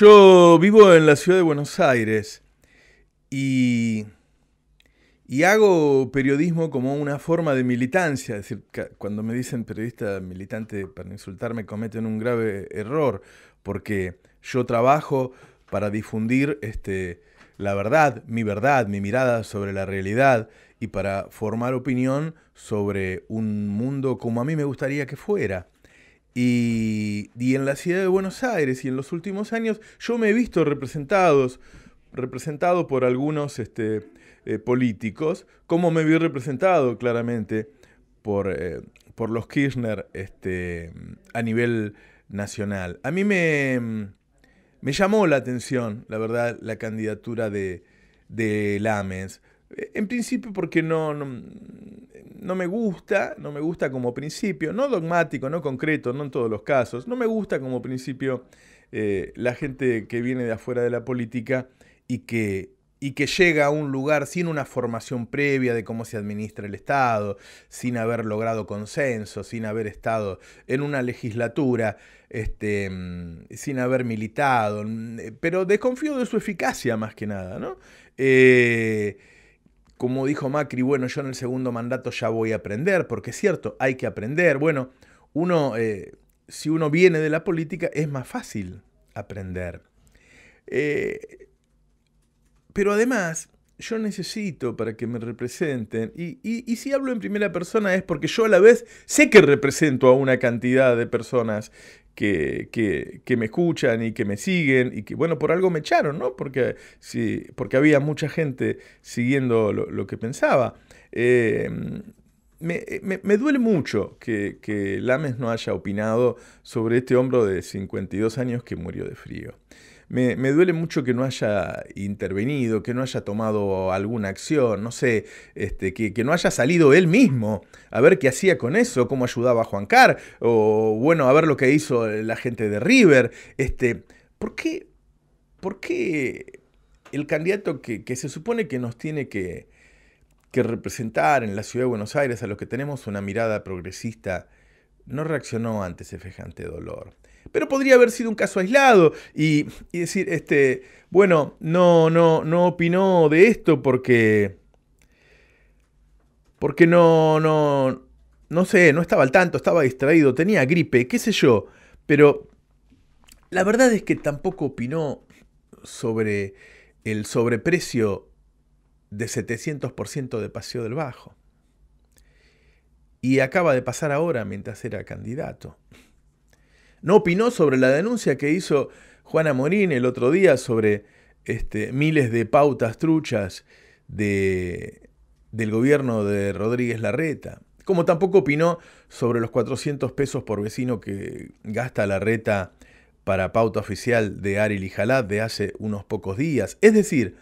Yo vivo en la ciudad de Buenos Aires y, y, hago periodismo como una forma de militancia. Es decir, cuando me dicen periodista militante para insultarme cometen un grave error porque yo trabajo para difundir este, la verdad, mi verdad, mi mirada sobre la realidad y para formar opinión sobre un mundo como a mí me gustaría que fuera. Y, en la ciudad de Buenos Aires y en los últimos años yo me he visto representados, representado por algunos este, eh, políticos, como me vi representado claramente por, eh, por los Kirchner este, a nivel nacional. A mí me, me llamó la atención, la verdad, la candidatura de, de Lames. En principio porque no no me gusta, no me gusta como principio, no dogmático, no concreto, no en todos los casos, no me gusta como principio eh, la gente que viene de afuera de la política y que, y que llega a un lugar sin una formación previa de cómo se administra el Estado, sin haber logrado consenso, sin haber estado en una legislatura, este, mm, sin haber militado, mm, eh, pero desconfío de su eficacia más que nada, ¿no? Eh, como dijo Macri, bueno, yo en el segundo mandato ya voy a aprender, porque es cierto, hay que aprender. Bueno, uno, eh, si uno viene de la política, es más fácil aprender. Eh, pero además, yo necesito para que me representen. Y, si hablo en primera persona es porque yo a la vez sé que represento a una cantidad de personas que, que, me escuchan y que me siguen y que, bueno, por algo me echaron, ¿no? Porque, sí, porque había mucha gente siguiendo lo, que pensaba. Em, me, me, duele mucho que, que Lames no haya opinado sobre este hombro de 52 años que murió de frío me, duele mucho que no haya intervenido, que no haya tomado alguna acción, no sé, este, que, no haya salido él mismo a ver qué hacía con eso, cómo ayudaba a Juan Car, o bueno, a ver lo que hizo la gente de River. Este, ¿por, qué, ¿Por qué el candidato que, se supone que nos tiene que, que representar en la ciudad de Buenos Aires a los que tenemos una mirada progresista no reaccionó ante ese fejante dolor? Pero podría haber sido un caso aislado y, decir, este, bueno, no, no, no opinó de esto porque, porque no, no, no sé, no estaba al tanto, estaba distraído, tenía gripe, qué sé yo. Pero la verdad es que tampoco opinó sobre el sobreprecio de 700% de Paseo del Bajo. Y acaba de pasar ahora mientras era candidato. No opinó sobre la denuncia que hizo Juana Morín el otro día sobre este, miles de pautas truchas de, del gobierno de Rodríguez Larreta. Como tampoco opinó sobre los 400 pesos por vecino que gasta Larreta para pauta oficial de Ari Lijalat de hace unos pocos días. Es decir,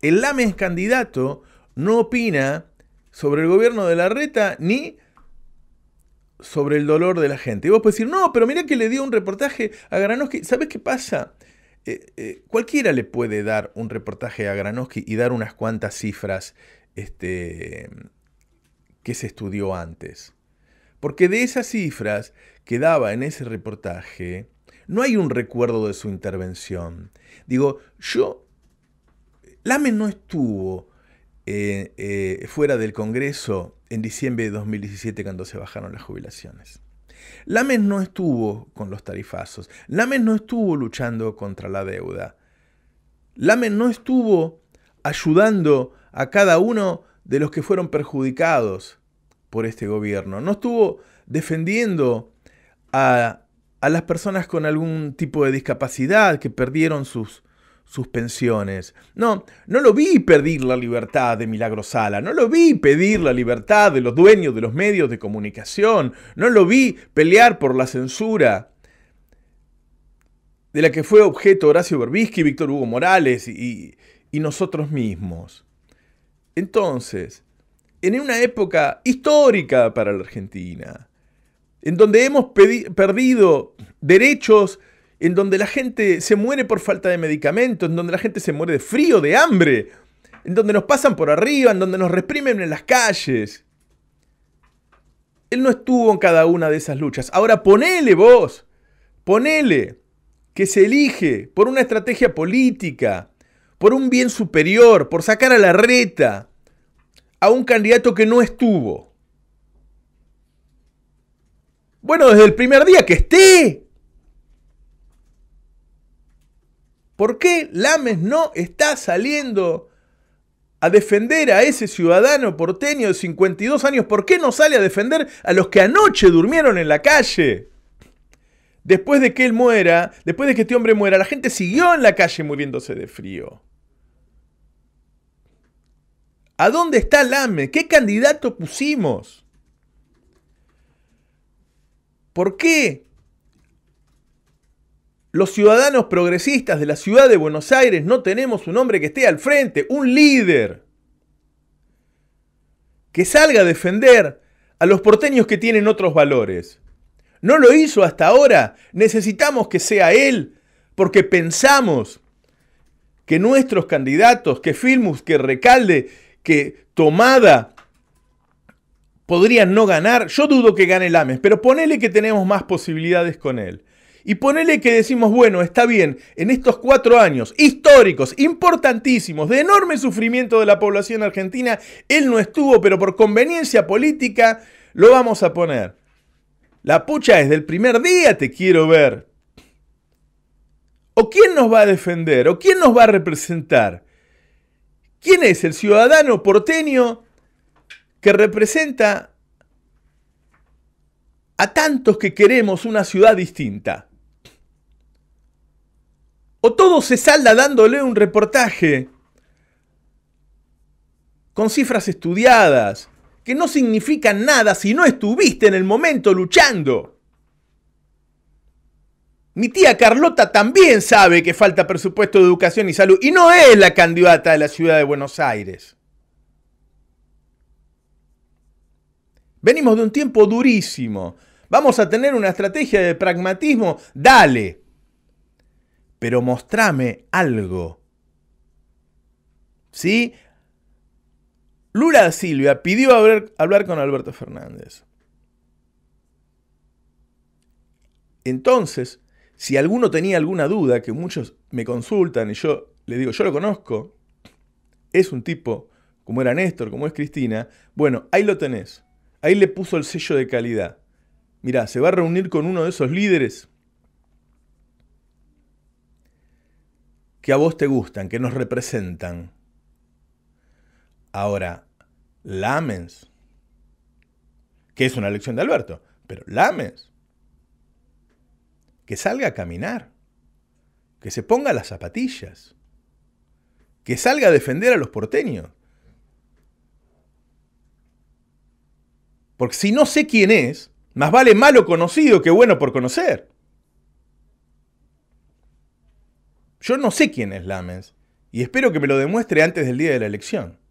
el Lames candidato no opina sobre el gobierno de Larreta ni sobre el dolor de la gente. Y vos puedes decir, no, pero mira que le dio un reportaje a Granovsky. ¿Sabes qué pasa? Eh, eh, cualquiera le puede dar un reportaje a Granoski y dar unas cuantas cifras este, que se estudió antes. Porque de esas cifras que daba en ese reportaje, no hay un recuerdo de su intervención. Digo, yo, Lame no estuvo eh, fuera del Congreso en diciembre de 2017 cuando se bajaron las jubilaciones. Lames no estuvo con los tarifazos, Lames no estuvo luchando contra la deuda, Lames no estuvo ayudando a cada uno de los que fueron perjudicados por este gobierno, no estuvo defendiendo a, a las personas con algún tipo de discapacidad que perdieron sus, suspensiones No, no lo vi pedir la libertad de Milagro Sala, no lo vi pedir la libertad de los dueños de los medios de comunicación, no lo vi pelear por la censura de la que fue objeto Horacio Berbisky, Víctor Hugo Morales y, y nosotros mismos. Entonces, en una época histórica para la Argentina, en donde hemos perdido derechos en donde la gente se muere por falta de medicamentos, en donde la gente se muere de frío, de hambre, en donde nos pasan por arriba, en donde nos reprimen en las calles. Él no estuvo en cada una de esas luchas. Ahora ponele vos, ponele que se elige por una estrategia política, por un bien superior, por sacar a la reta a un candidato que no estuvo. Bueno, desde el primer día que esté. ¿Por qué Lames no está saliendo a defender a ese ciudadano porteño de 52 años? ¿Por qué no sale a defender a los que anoche durmieron en la calle? Después de que él muera, después de que este hombre muera, la gente siguió en la calle muriéndose de frío. ¿A dónde está Lame? ¿Qué candidato pusimos? ¿Por qué los ciudadanos progresistas de la ciudad de Buenos Aires no tenemos un hombre que esté al frente, un líder, que salga a defender a los porteños que tienen otros valores. No lo hizo hasta ahora, necesitamos que sea él, porque pensamos que nuestros candidatos, que Filmus, que Recalde, que Tomada, podrían no ganar. Yo dudo que gane Lames, pero ponele que tenemos más posibilidades con él. Y ponele que decimos, bueno, está bien, en estos cuatro años históricos, importantísimos, de enorme sufrimiento de la población argentina, él no estuvo, pero por conveniencia política lo vamos a poner. La pucha es del primer día te quiero ver. ¿O quién nos va a defender? ¿O quién nos va a representar? ¿Quién es el ciudadano porteño que representa a tantos que queremos una ciudad distinta? O todo se salda dándole un reportaje con cifras estudiadas, que no significan nada si no estuviste en el momento luchando. Mi tía Carlota también sabe que falta presupuesto de educación y salud y no es la candidata de la ciudad de Buenos Aires. Venimos de un tiempo durísimo. Vamos a tener una estrategia de pragmatismo. Dale pero mostrame algo. ¿Sí? Lula Silvia pidió hablar con Alberto Fernández. Entonces, si alguno tenía alguna duda, que muchos me consultan y yo le digo, yo lo conozco, es un tipo como era Néstor, como es Cristina, bueno, ahí lo tenés. Ahí le puso el sello de calidad. Mirá, se va a reunir con uno de esos líderes que a vos te gustan, que nos representan. Ahora, lames, que es una lección de Alberto, pero lames, que salga a caminar, que se ponga las zapatillas, que salga a defender a los porteños. Porque si no sé quién es, más vale malo conocido que bueno por conocer. Yo no sé quién es Lamens y espero que me lo demuestre antes del día de la elección.